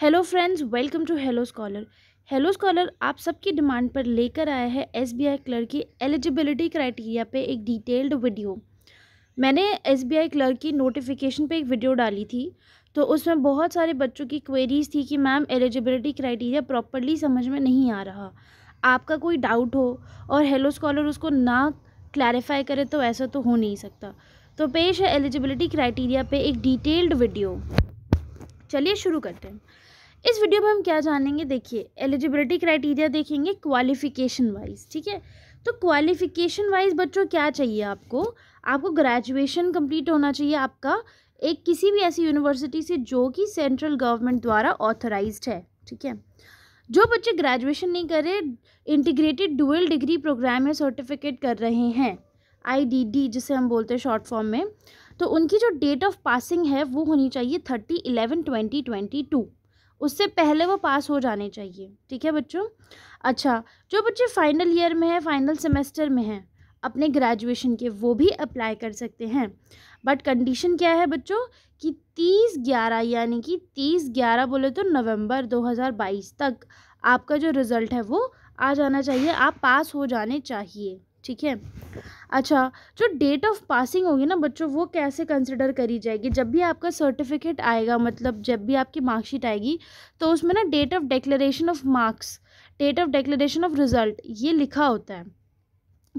Hello friends welcome to hello scholar hello scholar आप सबकी demand पर लेकर आया है एस बी आई क्लर्क की एलिजिबिलिटी क्राइटेरिया पे एक डिटेल्ड वीडियो मैंने एस बी आई क्लर्क की नोटिफिकेशन पे एक वीडियो डाली थी तो उसमें बहुत सारे बच्चों की क्वेरीज थी कि मैम एलिजिबिलिटी क्राइटेरिया प्रॉपरली समझ में नहीं आ रहा आपका कोई डाउट हो और हेलो स्कॉलर उसको ना क्लैरिफाई करे तो ऐसा तो हो नहीं सकता तो पेश है एलिजिबिलिटी क्राइटीरिया पे एक डिटेल्ड वीडियो चलिए शुरू करते हैं इस वीडियो में हम क्या जानेंगे देखिए एलिजिबिलिटी क्राइटेरिया देखेंगे क्वालिफिकेशन वाइज ठीक है तो क्वालिफिकेशन वाइज बच्चों क्या चाहिए आपको आपको ग्रेजुएशन कंप्लीट होना चाहिए आपका एक किसी भी ऐसी यूनिवर्सिटी से जो कि सेंट्रल गवर्नमेंट द्वारा ऑथराइज है ठीक है जो बच्चे ग्रेजुएशन नहीं करे इंटीग्रेटेड डुअल डिग्री प्रोग्राम या सर्टिफिकेट कर रहे हैं आईडीडी जिसे हम बोलते हैं शॉर्ट फॉर्म में तो उनकी जो डेट ऑफ पासिंग है वो होनी चाहिए thirty eleven twenty twenty two उससे पहले वो पास हो जाने चाहिए ठीक है बच्चों अच्छा जो बच्चे फाइनल ईयर में हैं फाइनल सेमेस्टर में हैं अपने ग्रेजुएशन के वो भी अप्लाई कर सकते हैं बट कंडीशन क्या है बच्चों कि तीस ग्यारह यानी कि तीस ग्यारह बोले तो नवंबर 2022 तक आपका जो रिज़ल्ट है वो आ जाना चाहिए आप पास हो जाने चाहिए ठीक है अच्छा जो डेट ऑफ पासिंग होगी ना बच्चों वो कैसे कंसिडर करी जाएगी जब भी आपका सर्टिफिकेट आएगा मतलब जब भी आपकी मार्कशीट आएगी तो उसमें ना date of declaration of marks date of declaration of result ये लिखा होता है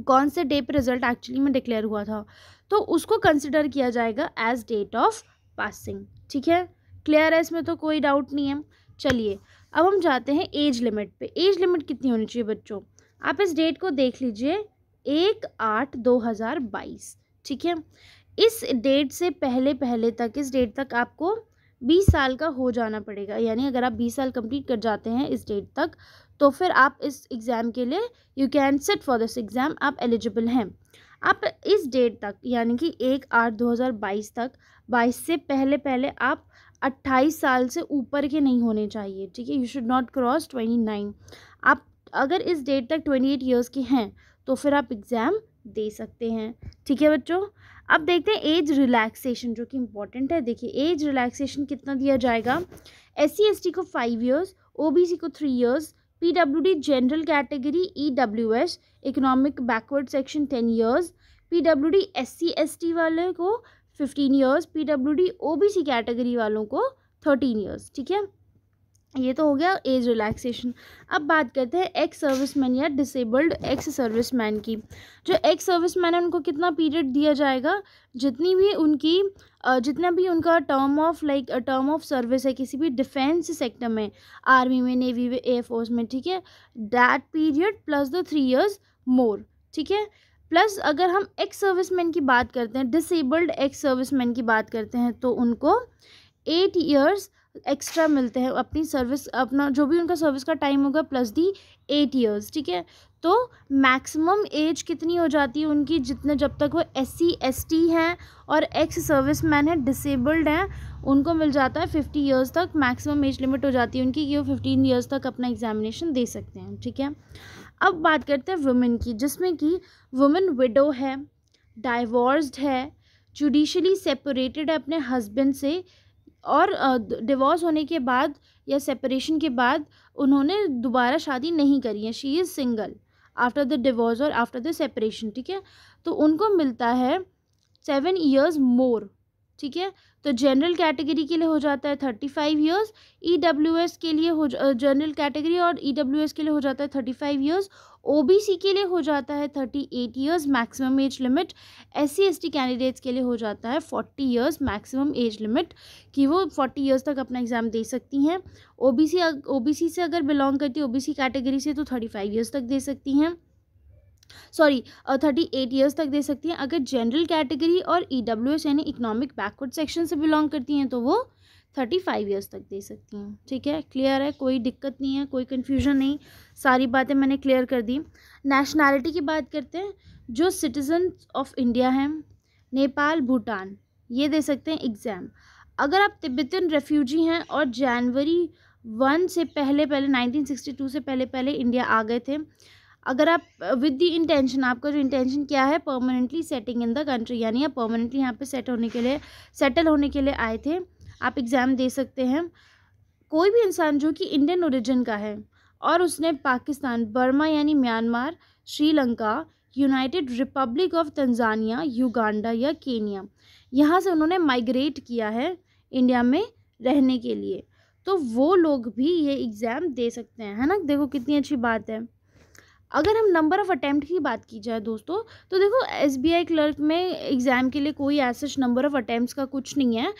कौन से डे पर रिज़ल्ट एक्चुअली में डिक्लेयर हुआ था तो उसको कंसिडर किया जाएगा एज डेट ऑफ पासिंग ठीक है क्लियर है इसमें तो कोई डाउट नहीं है चलिए अब हम जाते हैं एज लिमिट पे एज लिमिट कितनी होनी चाहिए बच्चों आप इस डेट को देख लीजिए एक आठ दो हज़ार बाईस ठीक है इस डेट से पहले पहले तक इस डेट तक आपको बीस साल का हो जाना पड़ेगा यानी अगर आप बीस साल कंप्लीट कर जाते हैं इस डेट तक तो फिर आप इस एग्ज़ाम के लिए you can set for this exam आप एलिजिबल हैं आप इस डेट तक यानी कि एक आठ दो हज़ार बाईस तक बाईस से पहले पहले आप अट्ठाईस साल से ऊपर के नहीं होने चाहिए ठीक है you should not cross twenty nine आप अगर इस डेट तक ट्वेंटी एट ईयर्स की हैं तो फिर आप एग्ज़ाम दे सकते हैं ठीक है बच्चों अब देखते हैं एज रिलैक्सेशन जो कि इम्पॉर्टेंट है देखिए एज रिलैक्सेशन कितना दिया जाएगा एस सी को फाइव ईयर्स ओ को three years P W D general category E W S economic backward section ten years P W D S C S T वाले को fifteen years P W D O B C category वालों को thirteen years ठीक है ये तो हो गया एज रिलैक्सेशन अब बात करते हैं एक्स सर्विसमैन या डिसेबल्ड एक्स सर्विसमैन की जो एक्स सर्विसमैन है उनको कितना पीरियड दिया जाएगा जितनी भी उनकी जितना भी उनका term of like term of service है किसी भी डिफेंस सेक्टर में आर्मी में नेवी में एयरफोर्स में ठीक है that period plus the three years more ठीक है प्लस अगर हम एक्स मैन की बात करते हैं डिसेबल्ड एक्स मैन की बात करते हैं तो उनको एट ईयर्स एक्स्ट्रा मिलते हैं अपनी सर्विस अपना जो भी उनका सर्विस का टाइम होगा प्लस दी एट ईयर्स ठीक है तो मैक्सिमम एज कितनी हो जाती है उनकी जितने जब तक वो एस सी एस टी हैं और एक्स सर्विस मैन है डिसेबल्ड हैं उनको मिल जाता है फिफ्टी ईयर्स तक मैक्सिमम एज लिमिट हो जाती है उनकी कि वो फिफ्टीन ईयर्स तक अपना एग्जामिनेशन दे सकते हैं ठीक है अब बात करते हैं वुमेन की जिसमें कि वुमेन विडो है डाइवोर्स्ड है जुडिशली सेपरेटेड है अपने हस्बैंड से और डिवोर्स होने के बाद या सेपरेशन के बाद उन्होंने दोबारा शादी नहीं करी है she is single after the divorce और आफ्टर द सेपरेशन ठीक है तो उनको मिलता है सेवन ईयर्स मोर ठीक है तो जनरल कैटेगरी के लिए हो जाता है thirty five years E W S के लिए हो जनरल कैटेगरी और ई डब्ल्यू एस के लिए हो जाता है thirty five years O B C के लिए हो जाता है thirty eight years maximum age limit S C S T candidates के लिए हो जाता है forty years maximum age limit कि वो फोर्टी ईयर्स तक अपना एग्ज़ाम दे सकती हैं ओ बी सी ओ बी सी से अगर बिलोंग करती है ओ बी सी कैटेगरी से तो थर्टी फाइव ईयर्स तक दे सकती हैं सॉरी थर्टी एट ईयर्स तक दे सकती हैं अगर जनरल कैटेगरी और ई डब्ल्यू एस यानी इकोनॉमिक बैकवर्ड सेक्शन से बिलोंग करती हैं तो वो थर्टी फाइव ईयर्स तक दे सकती हैं ठीक है क्लियर है कोई दिक्कत नहीं है कोई कन्फ्यूजन नहीं सारी बातें मैंने क्लियर कर दी नेशनैलिटी की बात करते हैं जो सिटीजन ऑफ इंडिया हैं नेपाल भूटान ये दे सकते हैं एग्ज़ाम अगर आप तिब्बतन रेफ्यूजी हैं और जनवरी वन से पहले पहले नाइनटीन सिक्सटी टू से पहले पहले इंडिया आ गए थे अगर आप विद द इंटेंशन आपका जो इंटेंशन क्या है permanently setting in the country यानी आप परमानेंटली यहाँ पे सेट होने के लिए सेटल होने के लिए आए थे आप एग्ज़ाम दे सकते हैं कोई भी इंसान जो कि इंडियन ओरिजिन का है और उसने पाकिस्तान बर्मा यानी Myanmar Sri Lanka United Republic of Tanzania Uganda या केनिया यहाँ से उन्होंने माइग्रेट किया है इंडिया में रहने के लिए तो वो लोग भी ये एग्ज़ाम दे सकते हैं है ना देखो कितनी अच्छी बात है अगर हम नंबर ऑफ़ अटैम्प्ट की बात की जाए दोस्तों तो देखो एस बी आई क्लर्क में एग्ज़ाम के लिए कोई ऐसा नंबर ऑफ़ अटैम्प्ट का कुछ नहीं है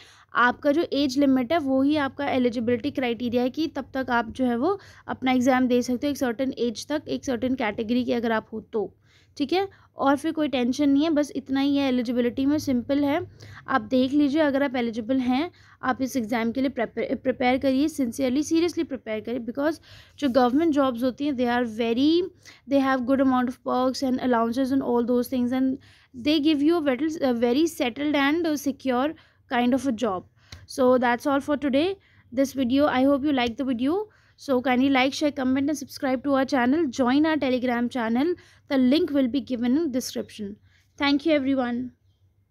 आपका जो एज लिमिट है वो ही आपका एलिजिबिलिटी क्राइटेरिया है कि तब तक आप जो है वो अपना एग्ज़ाम दे सकते हो एक सर्टन एज तक एक सर्टन कैटेगरी की अगर आप हो तो ठीक है और फिर कोई टेंशन नहीं है बस इतना ही है एलिजिबिलिटी में सिंपल है आप देख लीजिए अगर आप एलिजिबल हैं आप इस एग्ज़ाम के लिए प्रिपेयर करिए सिंसियरली सीरियसली प्रिपेयर करिए बिकॉज जो गवर्नमेंट जॉब्स होती हैं they are very they have good amount of perks and allowances in all those things and they give you vital very settled and secure kind of a job so that's all for today this video I hope you like the video So kindly like, share, comment and subscribe to our channel. Join our telegram channel. The link will be given in description. Thank you everyone.